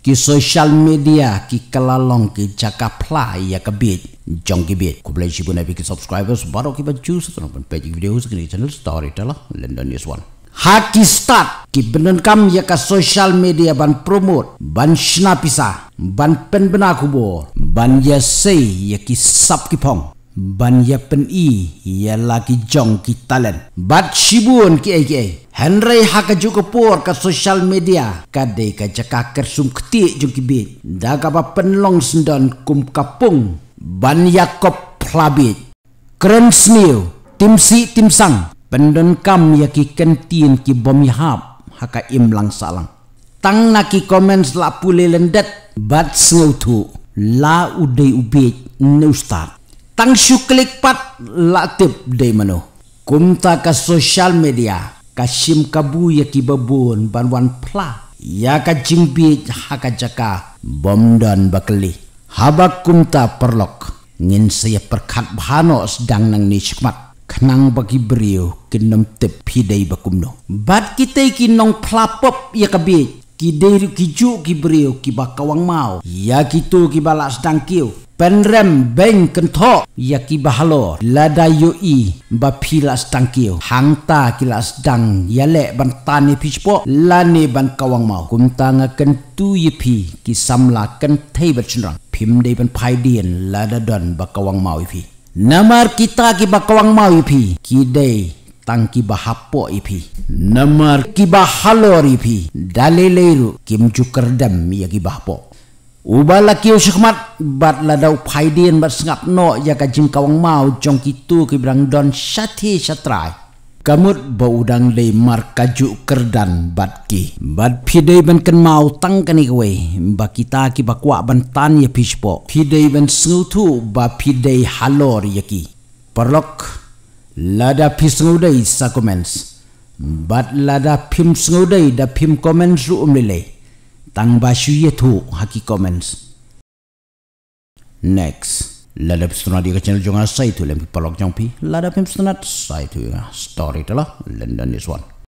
ki social media ki kalalong ki jaka play ya kebit jong kebit ko bleh sibu na ki subscribers baro ki baju satu Pen page video sekali channel story tala london news one Haki start ki benen kam ya ka social media ban promote ban snapisa ban pen bena kubo ban ya say ya ki sap ki pong ban ya pen i ya la ki jong ki talen bat shibun ki ai ki ai henrei ha ka juk por ka social media ka de ka jaka ker sum kti juk ki bi da ka ba pen long sendon kum kapung ban ya kop plabit kren smil tim si tim sang pendon kam ya ki kentin ki bomi hap ha ka im lang salang tang na ki comments la pule lendet bat sngau thu la udei ubi neustat tang syuklik pat latip day mano. Kumta ka social media, kasim kabu ya ki babun banwan pla. Ya ka jimbi haka jaka bom dan bakli. Haba kumta perlok, ngin saya perkat bahano sedang nang ni syukmat. Kenang bagi beriu kinam tip hidai bakumno. Bat kita nong plapop ya kabit. Kideru kiju kibrio kibakawang mau. Ya kitu kibalas dangkiu penrem beng kentok yaki bahalo lada yoi ba pila stangkio hangta kila sedang yale ban tani pichpo lani ban kawang mau kumta kentu yipi ki samla kentai bercenrang pim dey ban pai dien lada don ba mau ipi, namar kita ki ba mau ipi, ki dey tang bahapo ipi namar ki bahalo ipi dalelero kim jukerdam yaki bahapo Ubala kiu mat, bat la dau bat sengap no ya ka jim kawang mau jong kitu kibrang don syati syatrai. kamut bau dang day mar kaju kerdan bat ki bat pidei ban ken mau tang kani ke wei kita ki ba kwa ban tan ya pispo phide ban sngutu ba pidei halor ya ki perlok lada pisngu dei sa comments bat lada pim sngu dei da pim comments ru umlei tang basu ye tu haki comments next la dap sunat di channel jong asai tu lem palok jong pi la dap sunat sai tu ya. story to la london is one